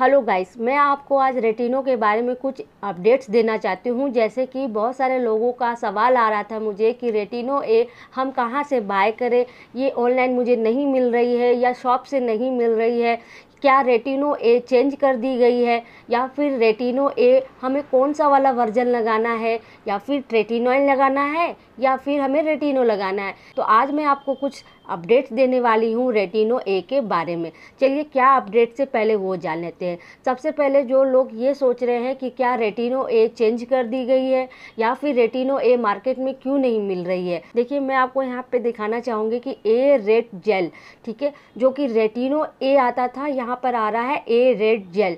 hello guys मैं आपको आज रेटिनो के बारे में कुछ अपडेट्स देना चाहती हूँ जैसे कि बहुत सारे लोगों का सवाल आ रहा था मुझे कि रेटिनो ए हम कहाँ से बाय करें ये ऑनलाइन मुझे नहीं मिल रही है या शॉप से नहीं मिल रही है क्या रेटिनो ए चेंज कर दी गई है या फिर रेटिनो ए हमें कौन सा वाला वर्जन लगाना है या फिर ट्रेटिनोइन लगाना है या फिर हमें रेटिनो लगाना है तो आज मैं आपको कुछ अपडेट्स देने वाली हूँ रेटिनो ए के बारे में चलिए क्या अपडेट से पहले वो जान लेते हैं सबसे पहले जो लोग ये सोच रहे हैं कि क्या रेटिनो ए चेंज कर दी गई है या फिर रेटिनो ए मार्केट में क्यों नहीं मिल रही है देखिए मैं आपको यहाँ पे दिखाना चाहूँगी कि ए रेड जेल ठीक है जो कि रेटिनो ए आता था यहाँ पर आ रहा है a red gel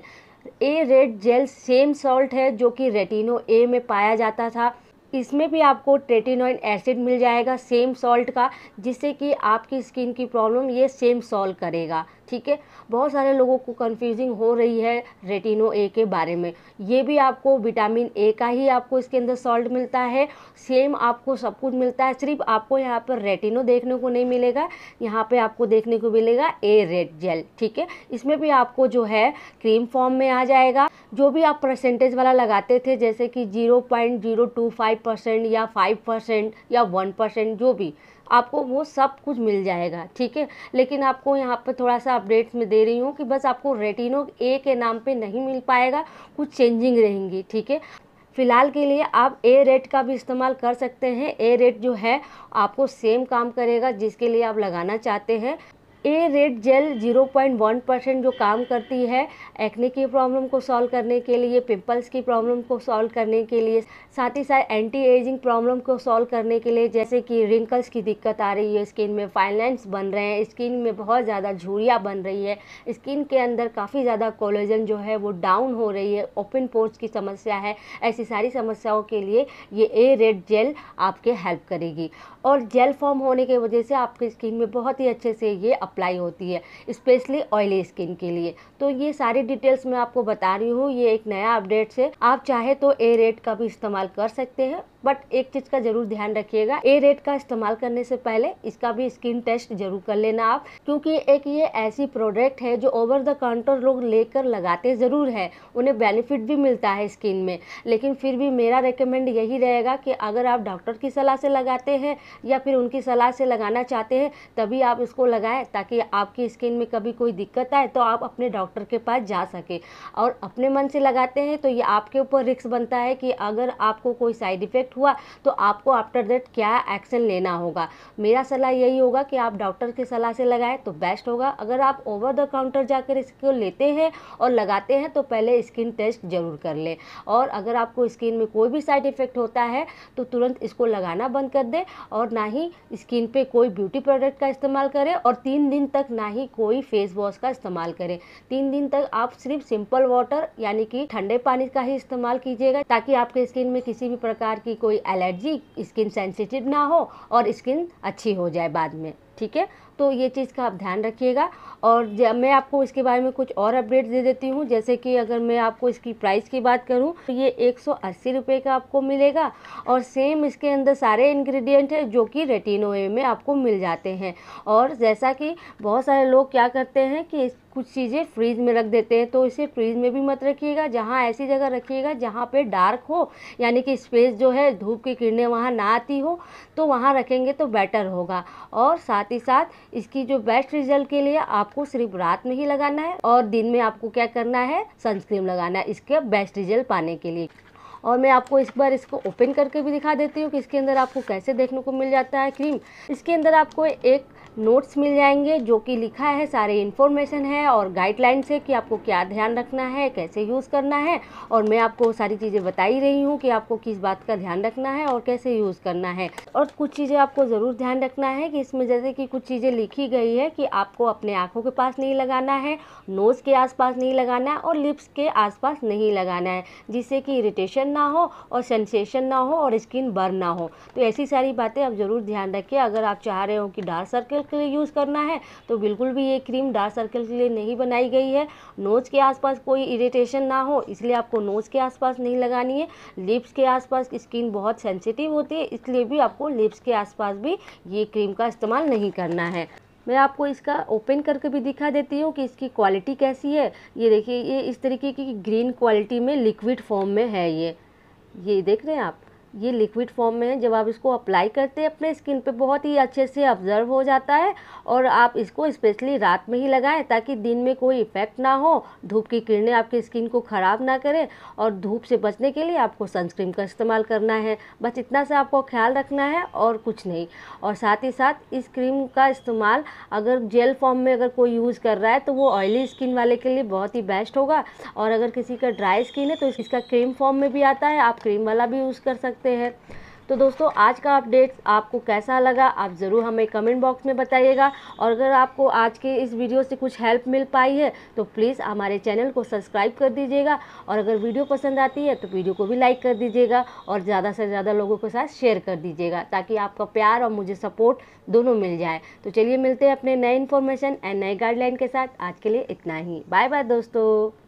a red gel same salt है जो कि रेटिनो ए में पाया जाता था इसमें भी आपको ट्रेटिनोइन एसिड मिल जाएगा सेम सॉल्ट का जिससे कि आपकी स्किन की प्रॉब्लम ये सेम सॉल्व करेगा ठीक है बहुत सारे लोगों को कन्फ्यूजिंग हो रही है रेटिनो ए के बारे में ये भी आपको विटामिन ए का ही आपको इसके अंदर सॉल्ट मिलता है सेम आपको सब कुछ मिलता है सिर्फ आपको यहाँ पर रेटिनो देखने को नहीं मिलेगा यहाँ पे आपको देखने को मिलेगा ए रेड जेल ठीक है इसमें भी आपको जो है क्रीम फॉर्म में आ जाएगा जो भी आप परसेंटेज वाला लगाते थे जैसे कि zero point zero two five percent या फाइव परसेंट या वन परसेंट जो भी आपको वो सब कुछ मिल जाएगा ठीक है लेकिन आपको यहाँ पर थोड़ा सा अपडेट्स में दे रही हूँ कि बस आपको रेटिनो ए के नाम पे नहीं मिल पाएगा कुछ चेंजिंग रहेंगी ठीक है फ़िलहाल के लिए आप ए रेट का भी इस्तेमाल कर सकते हैं ए रेट जो है आपको सेम काम करेगा जिसके लिए आप लगाना चाहते हैं ए रेड जेल 0.1 परसेंट जो काम करती है एक्ने की प्रॉब्लम को सॉल्व करने के लिए पिंपल्स की प्रॉब्लम को सॉल्व करने के लिए साथ ही साथ एंटी एजिंग प्रॉब्लम को सॉल्व करने के लिए जैसे कि रिंकल्स की दिक्कत आ रही है स्किन में फाइनेंस बन रहे हैं स्किन में बहुत ज़्यादा झुरिया बन रही है स्किन के अंदर काफ़ी ज़्यादा कोलोजन जो है वो डाउन हो रही है ओपन पोर्स की समस्या है ऐसी सारी समस्याओं के लिए ये ए रेड जेल आपके हेल्प करेगी और जेल फॉर्म होने की वजह से आपकी स्किन में बहुत ही अच्छे से ये अप्लाई होती है स्पेशली ऑयली स्किन के लिए तो ये सारी डिटेल्स मैं आपको बता रही हूँ ये एक नया अपडेट से आप चाहे तो ए रेट का भी इस्तेमाल कर सकते हैं बट एक चीज़ का ज़रूर ध्यान रखिएगा ए रेड का इस्तेमाल करने से पहले इसका भी स्किन टेस्ट जरूर कर लेना आप क्योंकि एक ये ऐसी प्रोडक्ट है जो ओवर द काउंटर लोग लेकर लगाते ज़रूर है उन्हें बेनिफिट भी मिलता है स्किन में लेकिन फिर भी मेरा रिकमेंड यही रहेगा कि अगर आप डॉक्टर की सलाह से लगाते हैं या फिर उनकी सलाह से लगाना चाहते हैं तभी आप इसको लगाएं ताकि आपकी स्किन में कभी कोई दिक्कत आए तो आप अपने डॉक्टर के पास जा सके और अपने मन से लगाते हैं तो ये आपके ऊपर रिक्स बनता है कि अगर आपको कोई साइड इफ़ेक्ट इफेक्ट हुआ तो आपको आफ्टर दैट क्या एक्शन लेना होगा मेरा सलाह यही होगा कि आप डॉक्टर की सलाह से लगाएं तो बेस्ट होगा अगर आप ओवर द काउंटर जाकर इसको लेते हैं और लगाते हैं तो पहले स्किन टेस्ट ज़रूर कर लें और अगर आपको स्किन में कोई भी साइड इफ़ेक्ट होता है तो तुरंत इसको लगाना बंद कर दें और ना ही स्किन पर कोई ब्यूटी प्रोडक्ट का इस्तेमाल करें और तीन दिन तक ना ही कोई फेस वॉश का इस्तेमाल करें तीन दिन तक आप सिर्फ सिंपल वाटर यानी कि ठंडे पानी का ही इस्तेमाल कीजिएगा ताकि आपके स्किन में किसी भी प्रकार की कोई एलर्जी स्किन सेंसिटिव ना हो और स्किन अच्छी हो जाए बाद में ठीक है तो ये चीज़ का आप ध्यान रखिएगा और मैं आपको इसके बारे में कुछ और अपडेट दे देती हूँ जैसे कि अगर मैं आपको इसकी प्राइस की बात करूँ तो ये एक सौ का आपको मिलेगा और सेम इसके अंदर सारे इंग्रेडिएंट हैं जो कि रेटिनो में आपको मिल जाते हैं और जैसा कि बहुत सारे लोग क्या करते हैं कि कुछ चीज़ें फ्रीज में रख देते हैं तो इसे फ्रीज में भी मत रखिएगा जहाँ ऐसी जगह रखिएगा जहाँ पे डार्क हो यानी कि स्पेस जो है धूप की किरणें वहाँ ना आती हो तो वहाँ रखेंगे तो बेटर होगा और साथ साथ ही साथ इसकी जो बेस्ट रिजल्ट के लिए आपको सिर्फ रात में ही लगाना है और दिन में आपको क्या करना है सनस्क्रीन लगाना है इसके बेस्ट रिजल्ट पाने के लिए और मैं आपको इस बार इसको ओपन करके भी दिखा देती हूँ कि इसके अंदर आपको कैसे देखने को मिल जाता है क्रीम इसके अंदर आपको एक नोट्स मिल जाएंगे जो कि लिखा है सारे इन्फॉर्मेशन है और गाइडलाइंस है कि आपको क्या ध्यान रखना है कैसे यूज़ करना है और मैं आपको सारी चीज़ें बता ही रही हूँ कि आपको किस बात का ध्यान रखना है और कैसे यूज़ करना है और कुछ चीज़ें आपको ज़रूर ध्यान रखना है कि इसमें जैसे कि कुछ चीज़ें लिखी गई है कि आपको अपने आँखों के पास नहीं लगाना है नोज़ के आसपास नहीं लगाना है और लिप्स के आसपास नहीं लगाना है जिससे कि इरीटेशन ना हो और सेंसेशन ना हो और स्किन बर्न ना हो तो ऐसी सारी बातें आप ज़रूर ध्यान रखिए अगर आप चाह रहे हो कि डार्क सर्कल सर्कल के लिए यूज़ करना है तो बिल्कुल भी ये क्रीम डार्क सर्कल के लिए नहीं बनाई गई है नोज के आसपास कोई इरिटेशन ना हो इसलिए आपको नोज के आसपास नहीं लगानी है लिप्स के आसपास स्किन बहुत सेंसिटिव होती है इसलिए भी आपको लिप्स के आसपास भी ये क्रीम का इस्तेमाल नहीं करना है मैं आपको इसका ओपन करके भी दिखा देती हूँ कि इसकी क्वालिटी कैसी है ये देखिए ये इस तरीके की ग्रीन क्वालिटी में लिक्विड फॉर्म में है ये ये देख रहे हैं आप ये लिक्विड फॉर्म में है जब आप इसको अप्लाई करते हैं अपने स्किन पे बहुत ही अच्छे से ऑब्जर्व हो जाता है और आप इसको स्पेशली रात में ही लगाएं ताकि दिन में कोई इफ़ेक्ट ना हो धूप की किरणें आपकी स्किन को ख़राब ना करें और धूप से बचने के लिए आपको सनस्क्रीन का इस्तेमाल करना है बस इतना सा आपको ख्याल रखना है और कुछ नहीं और साथ ही साथ इस क्रीम का इस्तेमाल अगर जेल फॉर्म में अगर कोई यूज़ कर रहा है तो वो ऑयली स्किन वाले के लिए बहुत ही बेस्ट होगा और अगर किसी का ड्राई स्किन है तो इसका क्रीम फॉर्म में भी आता है आप क्रीम वाला भी यूज़ कर सकते सकते हैं तो दोस्तों आज का अपडेट आपको कैसा लगा आप ज़रूर हमें कमेंट बॉक्स में बताइएगा और अगर आपको आज के इस वीडियो से कुछ हेल्प मिल पाई है तो प्लीज़ हमारे चैनल को सब्सक्राइब कर दीजिएगा और अगर वीडियो पसंद आती है तो वीडियो को भी लाइक कर दीजिएगा और ज़्यादा से ज़्यादा लोगों के साथ शेयर कर दीजिएगा ताकि आपका प्यार और मुझे सपोर्ट दोनों मिल जाए तो चलिए मिलते हैं अपने नए इन्फॉर्मेशन एंड नए गाइडलाइन के साथ आज के लिए इतना ही बाय बाय दोस्तों